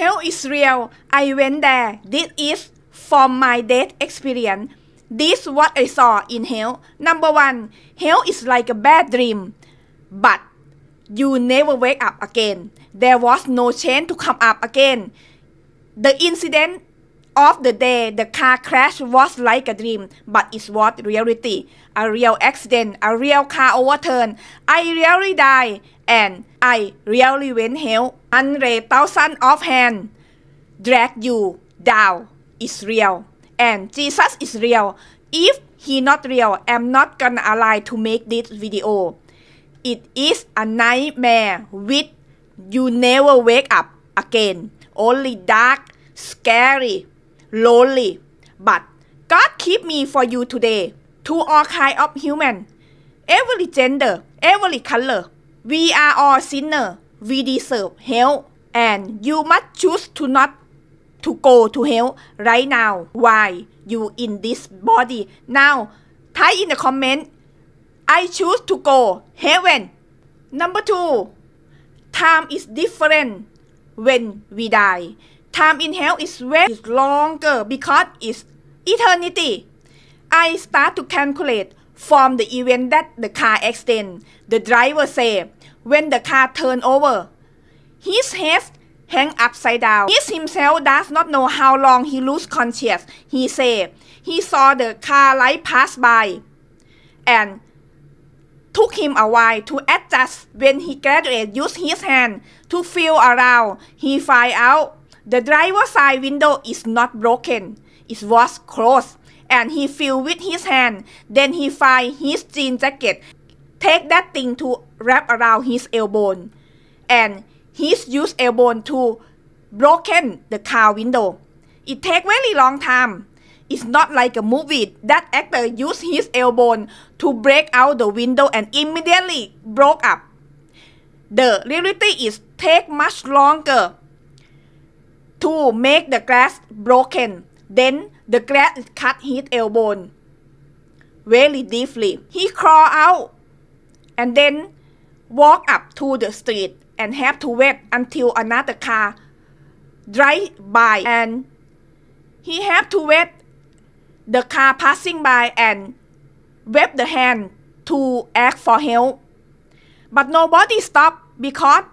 Hell is real. I went there. This is from my death experience. This what I saw in hell. Number one, hell is like a bad dream, but you never wake up again. There was no chance to come up again. The incident of the day, the car crash was like a dream, but it was reality. A real accident, a real car overturn. I really died, and I really went hell hundred thousand of hand drag you down is real and Jesus is real. If he not real, I'm not gonna lie to make this video. It is a nightmare with you never wake up again. Only dark, scary, lonely. But God keep me for you today. To all kind of human, every gender, every color. We are all sinner we deserve help and you must choose to not to go to hell right now while you in this body. Now, type in the comment, I choose to go heaven. Number two, time is different when we die. Time in hell is way longer because it's eternity. I start to calculate from the event that the car accident, the driver said when the car turned over. His head hang upside down. He himself does not know how long he lose conscious. He said he saw the car light pass by and took him a while to adjust when he graduated used his hand to feel around. He find out the driver's side window is not broken. It was closed and he feel with his hand. Then he find his jean jacket. Take that thing to wrapped around his elbow, and he's used elbow to broken the car window. It take very long time. It's not like a movie that actor used his elbow to break out the window and immediately broke up. The reality is take much longer to make the glass broken. Then the glass cut his elbow very deeply. He crawled out and then walk up to the street and have to wait until another car drive by and he have to wait the car passing by and wave the hand to ask for help. But nobody stopped because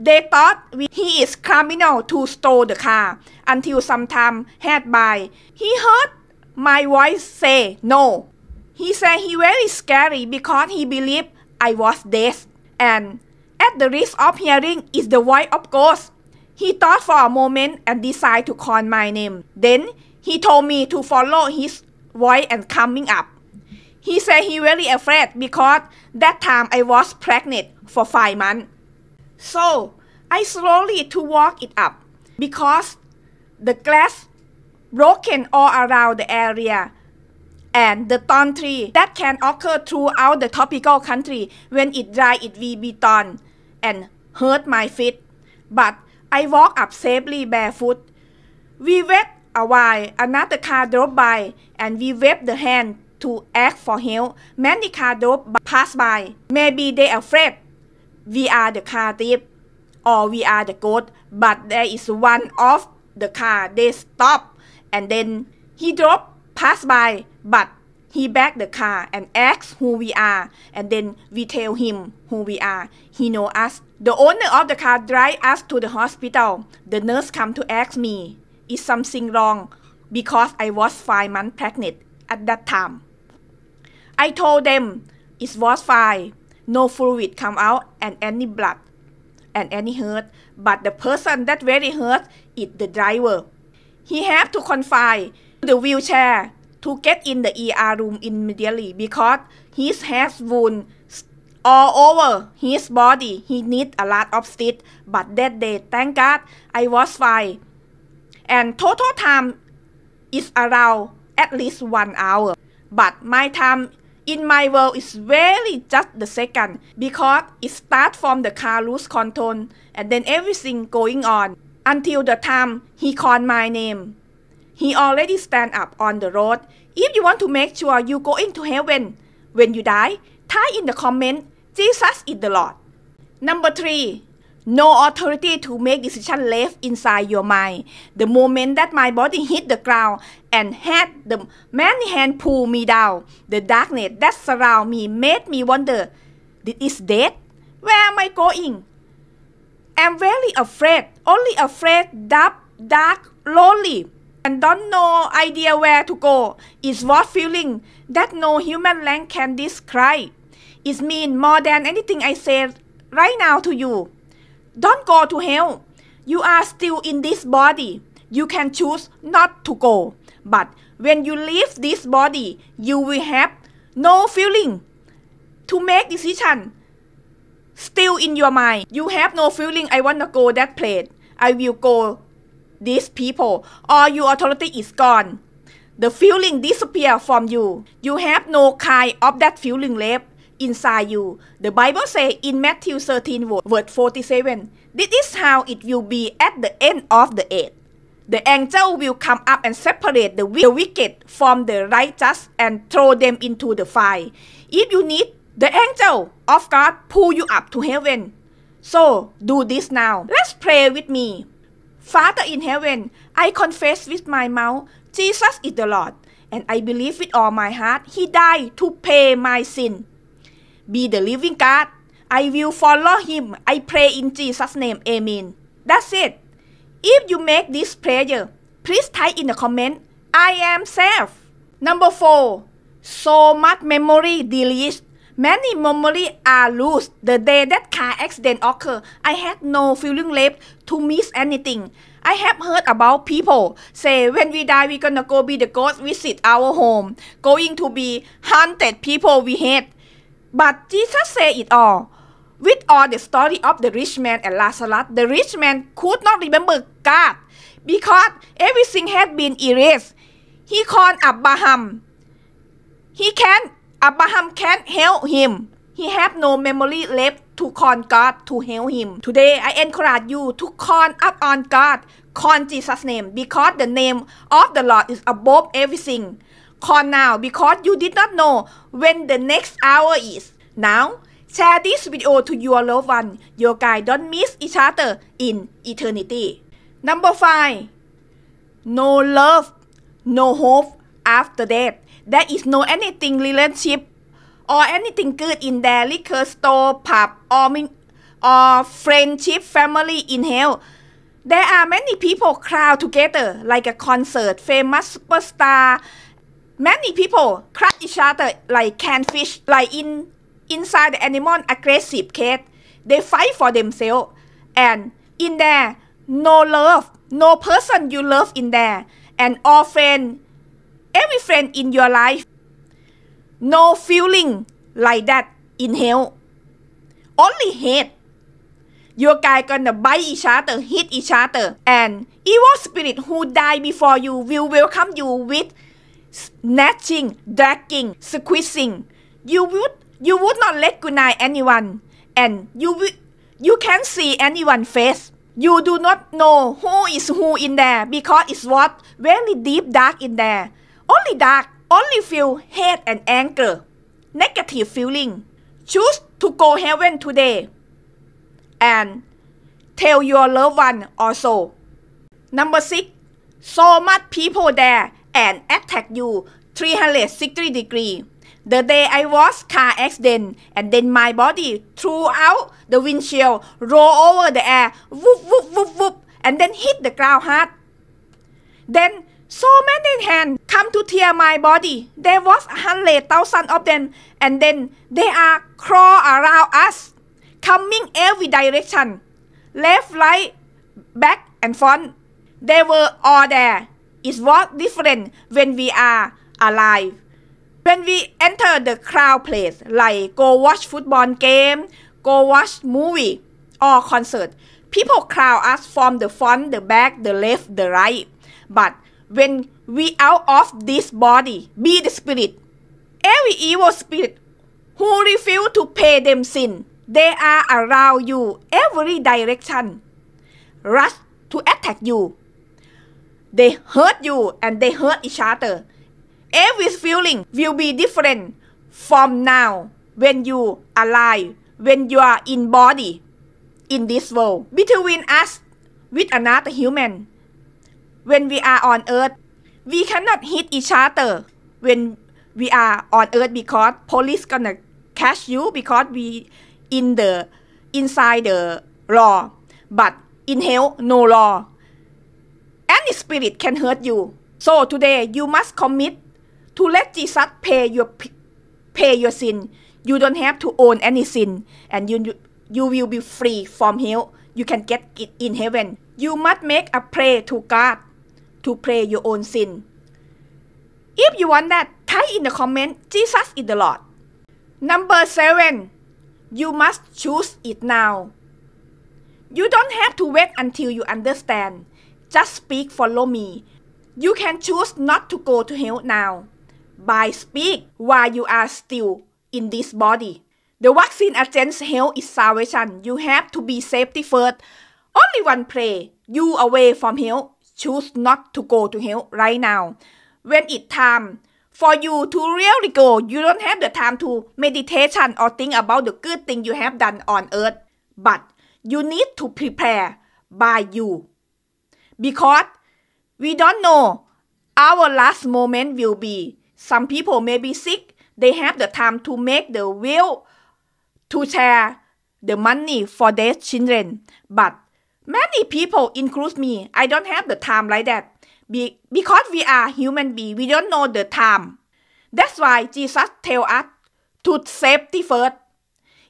they thought he is criminal to stole the car until some time had by. He heard my voice say no. He said he very scary because he believed I was deaf, and at the risk of hearing is the voice of ghost. He thought for a moment and decided to call my name. Then he told me to follow his voice and coming up. He said he very afraid because that time I was pregnant for five months. So I slowly to walk it up because the glass broken all around the area and the thorn tree that can occur throughout the tropical country when it dry it will be torn and hurt my feet. But I walk up safely barefoot. We wait a while, another car drove by, and we waved the hand to ask for help. Many car drove pass by. Maybe they are afraid we are the car thief or we are the goat, but there is one of the car. They stop and then he drove passed by, but he backed the car and asked who we are, and then we tell him who we are. He know us. The owner of the car drive us to the hospital. The nurse come to ask me, is something wrong? Because I was five months pregnant at that time. I told them it was fine, no fluid come out and any blood and any hurt, but the person that very hurt is the driver. He have to confide the wheelchair to get in the ER room immediately because his has wound all over his body. He need a lot of seat, but that day, thank God, I was fine. And total time is around at least one hour. But my time in my world is really just the second because it starts from the car loose control and then everything going on until the time he called my name. He already stand up on the road. If you want to make sure you going to heaven when you die, type in the comment, Jesus is the Lord. Number three, no authority to make decision left inside your mind. The moment that my body hit the ground and had the many hand pull me down, the darkness that surround me made me wonder, this is dead? Where am I going? I'm very afraid, only afraid, dark, dark, lonely and don't know idea where to go is what feeling that no human language can describe. It means more than anything I said right now to you. Don't go to hell. You are still in this body. You can choose not to go. But when you leave this body, you will have no feeling to make decision. Still in your mind, you have no feeling I want to go that place. I will go these people or your authority is gone. The feeling disappear from you. You have no kind of that feeling left inside you. The Bible says in Matthew 13 verse 47, this is how it will be at the end of the age. The angel will come up and separate the, the wicked from the righteous and throw them into the fire. If you need the angel of God pull you up to heaven. So do this now. Let's pray with me. Father in heaven, I confess with my mouth, Jesus is the Lord, and I believe with all my heart he died to pay my sin. Be the living God. I will follow him. I pray in Jesus' name. Amen. That's it. If you make this prayer, please type in the comment, I am saved. Number four, so much memory delete. Many memories are lost the day that car accident occur. I had no feeling left to miss anything. I have heard about people say when we die we gonna go be the ghost visit our home, going to be haunted people we hate. But Jesus said it all. With all the story of the rich man and Lazarus, the rich man could not remember God because everything had been erased. He called Abraham. He can not Abraham can't help him. He have no memory left to call God to help him. Today I encourage you to call up on God, call Jesus' name, because the name of the Lord is above everything. Call now because you did not know when the next hour is. Now, share this video to your loved one. Your guide don't miss each other in eternity. Number 5. No love, no hope after death. There is no anything relationship or anything good in there, liquor store, pub, or, or friendship, family in hell. There are many people crowd together like a concert, famous superstar. Many people crush each other like fish like in inside the animal aggressive cat. They fight for themselves. And in there, no love, no person you love in there. And all friends every friend in your life. No feeling like that in hell. Only hate. Your guy gonna bite each other, hit each other, and evil spirit who die before you will welcome you with snatching, dragging, squeezing. You would you would not recognize anyone, and you you can see anyone face. You do not know who is who in there because it's what very deep dark in there. Only dark, only feel hate and anger, negative feeling. Choose to go heaven today. And tell your loved one also. Number six, so much people there and attack you 360 degree. The day I was car accident and then my body threw out the windshield, roll over the air, whoop, whoop, whoop, whoop, and then hit the ground hard. Then so many hands come to tear my body. There was a hundred thousand of them, and then they are crawl around us, coming every direction, left, right, back, and front. They were all there. It was different when we are alive. When we enter the crowd place, like go watch football game, go watch movie or concert, people crowd us from the front, the back, the left, the right. But when we out of this body be the spirit. Every evil spirit who refuse to pay them sin, they are around you every direction, rush to attack you. They hurt you and they hurt each other. Every feeling will be different from now when you alive, when you are in body in this world between us with another human when we are on earth we cannot hit each other when we are on earth because police gonna catch you because we in the inside the law but in hell no law any spirit can hurt you so today you must commit to let jesus pay your pay your sin you don't have to own any sin and you you will be free from hell you can get it in heaven you must make a prayer to god to pray your own sin. If you want that, type in the comment Jesus is the Lord. Number 7. You must choose it now. You don't have to wait until you understand. Just speak, follow me. You can choose not to go to hell now. By speak while you are still in this body. The vaccine against hell is salvation. You have to be safety first. Only one prayer you away from hell choose not to go to hell right now. When it's time for you to really go, you don't have the time to meditation or think about the good thing you have done on earth. But you need to prepare by you. Because we don't know our last moment will be. Some people may be sick. They have the time to make the will to share the money for their children. But Many people, include me, I don't have the time like that. Be- because we are human beings, we don't know the time. That's why Jesus tell us to safety first.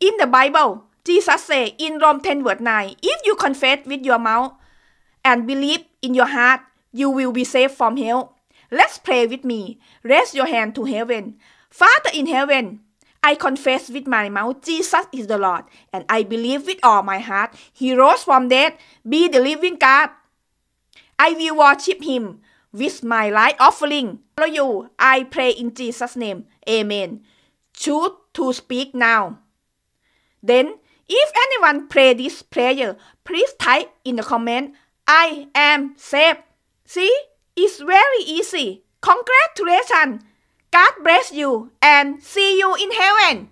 In the Bible, Jesus say in Romans 10 verse 9, if you confess with your mouth and believe in your heart, you will be saved from hell. Let's pray with me. Raise your hand to heaven. Father in heaven, I confess with my mouth Jesus is the Lord, and I believe with all my heart he rose from dead, be the living God. I will worship him with my life offering. you, I pray in Jesus' name. Amen. Choose to speak now. Then, if anyone pray this prayer, please type in the comment, I am saved. See, it's very easy. Congratulations! God bless you and see you in heaven.